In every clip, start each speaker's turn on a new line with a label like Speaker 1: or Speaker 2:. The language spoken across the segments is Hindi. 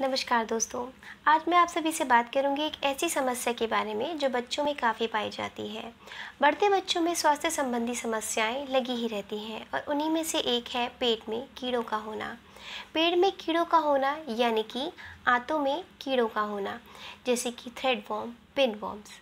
Speaker 1: नमस्कार दोस्तों आज मैं आप सभी से बात करूंगी एक ऐसी समस्या के बारे में जो बच्चों में काफ़ी पाई जाती है बढ़ते बच्चों में स्वास्थ्य संबंधी समस्याएं लगी ही रहती हैं और उन्हीं में से एक है पेट में कीड़ों का होना पेट में कीड़ों का होना यानी कि आंतों में कीड़ों का होना जैसे कि थ्रेड वॉम पिन वॉम्स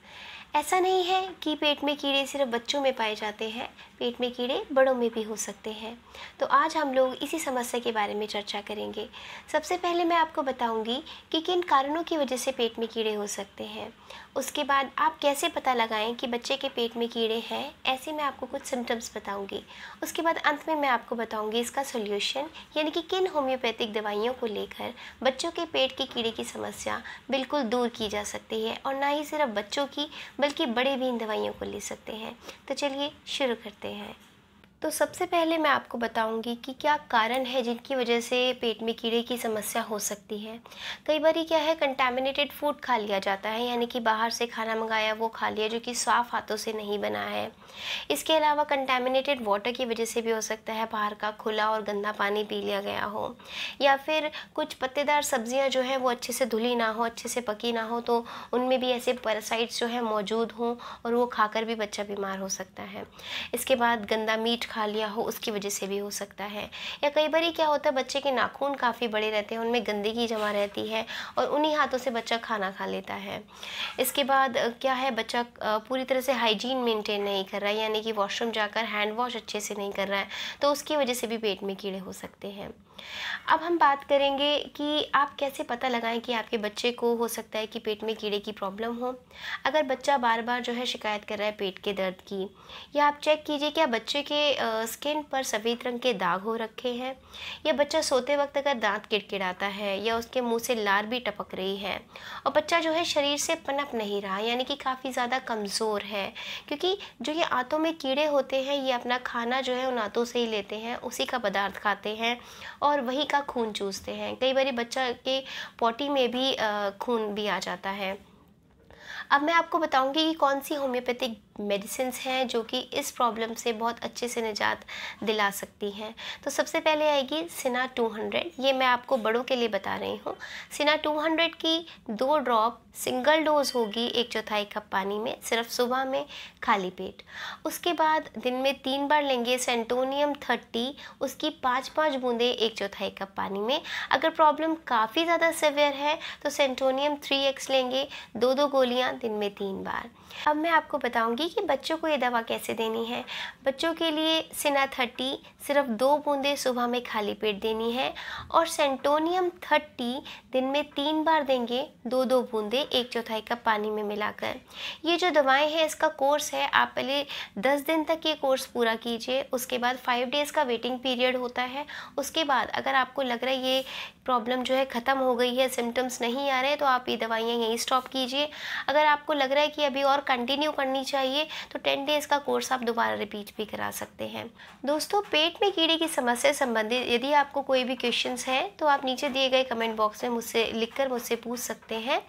Speaker 1: ऐसा नहीं है कि पेट में कीड़े सिर्फ बच्चों में पाए जाते हैं पेट में कीड़े बड़ों में भी हो सकते हैं तो आज हम लोग इसी समस्या के बारे में चर्चा करेंगे सबसे पहले मैं आपको बताऊंगी कि किन कारणों की वजह से पेट में कीड़े हो सकते हैं उसके बाद आप कैसे पता लगाएं कि बच्चे के पेट में कीड़े हैं ऐसे मैं आपको कुछ सिम्टम्स बताऊँगी उसके बाद अंत में मैं आपको बताऊँगी इसका सोल्यूशन यानी कि किन होम्योपैथिक दवाइयों को लेकर बच्चों के पेट के कीड़े की समस्या बिल्कुल दूर की जा सकती है और ना ही सिर्फ बच्चों की बल्कि बड़े भी इन दवाइयों को ले सकते हैं तो चलिए शुरू करते हैं तो सबसे पहले मैं आपको बताऊंगी कि क्या कारण है जिनकी वजह से पेट में कीड़े की समस्या हो सकती है कई बार क्या है कंटेमिनेटेड फूड खा लिया जाता है यानी कि बाहर से खाना मंगाया वो खा लिया जो कि साफ़ हाथों से नहीं बना है इसके अलावा कंटेमिनेटेड वाटर की वजह से भी हो सकता है बाहर का खुला और गंदा पानी पी लिया गया हो या फिर कुछ पत्तेदार सब्जियाँ जो हैं वो अच्छे से धुली ना हो अच्छे से पकी ना हो तो उनमें भी ऐसे पैरासाइट्स जो है मौजूद हों और वो खाकर भी बच्चा बीमार हो सकता है इसके बाद गंदा मीट खा लिया हो उसकी वजह से भी हो सकता है या कई बार क्या होता है बच्चे के नाखून काफ़ी बड़े रहते हैं उनमें गंदगी जमा रहती है और उन्हीं हाथों से बच्चा खाना खा लेता है इसके बाद क्या है बच्चा पूरी तरह से हाइजीन मेंटेन नहीं कर रहा है यानी कि वॉशरूम जाकर हैंड वॉश अच्छे से नहीं कर रहा है तो उसकी वजह से भी पेट में कीड़े हो सकते हैं अब हम बात करेंगे कि आप कैसे पता लगाएं कि आपके बच्चे को हो सकता है कि पेट में कीड़े की प्रॉब्लम हो अगर बच्चा बार बार जो है शिकायत कर रहा है पेट के दर्द की या आप चेक कीजिए क्या बच्चे के स्किन पर सफ़ेद रंग के दाग हो रखे हैं या बच्चा सोते वक्त अगर दांत किड़किड़ाता है या उसके मुंह से लार भी टपक रही है और बच्चा जो है शरीर से पनप नहीं रहा यानी कि काफ़ी ज़्यादा कमज़ोर है क्योंकि जो ये आँतों में कीड़े होते हैं ये अपना खाना जो है उन आँतों से ही लेते हैं उसी का पदार्थ खाते हैं और वही का खून चूसते हैं कई बार बच्चा के पॉटी में भी खून भी आ जाता है अब मैं आपको बताऊंगी कि कौन सी होम्योपैथिक मेडिसिन हैं जो कि इस प्रॉब्लम से बहुत अच्छे से निजात दिला सकती हैं तो सबसे पहले आएगी सिना 200 ये मैं आपको बड़ों के लिए बता रही हूँ सिना 200 की दो ड्रॉप सिंगल डोज होगी एक चौथाई कप पानी में सिर्फ सुबह में खाली पेट उसके बाद दिन में तीन बार लेंगे सेंटोनियम 30 उसकी पाँच पाँच बूंदें एक चौथाई कप पानी में अगर प्रॉब्लम काफ़ी ज़्यादा सिवियर है तो सेंटोनियम थ्री लेंगे दो दो गोलियाँ दिन में तीन बार अब मैं आपको बताऊँगी बताऊंगी कि बच्चों को ये दवा कैसे देनी है बच्चों के लिए सिना थर्टी सिर्फ दो बूंदे सुबह में खाली पेट देनी है और सेंटोनियम थर्टी दिन में तीन बार देंगे दो दो बूंदे एक चौथाई कप पानी में मिलाकर ये जो दवाएं हैं इसका कोर्स है आप पहले दस दिन तक ये कोर्स पूरा कीजिए उसके बाद फाइव डेज़ का वेटिंग पीरियड होता है उसके बाद अगर आपको लग रहा है ये प्रॉब्लम जो है ख़त्म हो गई है सिम्टम्स नहीं आ रहे तो आप ये दवाइयाँ यहीं स्टॉप कीजिए अगर आपको लग रहा है कि अभी और कंटिन्यू करनी चाहिए चाहिए तो टेन डेज़ का कोर्स आप दोबारा रिपीट भी करा सकते हैं दोस्तों पेट में कीड़े की समस्या संबंधित यदि आपको कोई भी क्वेश्चन हैं तो आप नीचे दिए गए कमेंट बॉक्स में मुझसे लिख कर मुझसे पूछ सकते हैं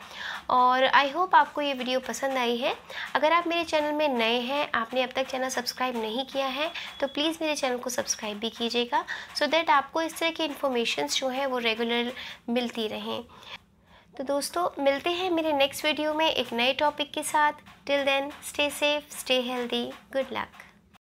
Speaker 1: और आई होप आपको ये वीडियो पसंद आई है अगर आप मेरे चैनल में नए हैं आपने अब तक चैनल सब्सक्राइब नहीं किया है तो प्लीज़ मेरे चैनल को सब्सक्राइब भी कीजिएगा सो so दैट आपको इस तरह की इन्फॉर्मेशन जो है वो रेगुलर मिलती रहें तो दोस्तों मिलते हैं मेरे नेक्स्ट वीडियो में एक नए टॉपिक के साथ till then stay safe stay healthy good luck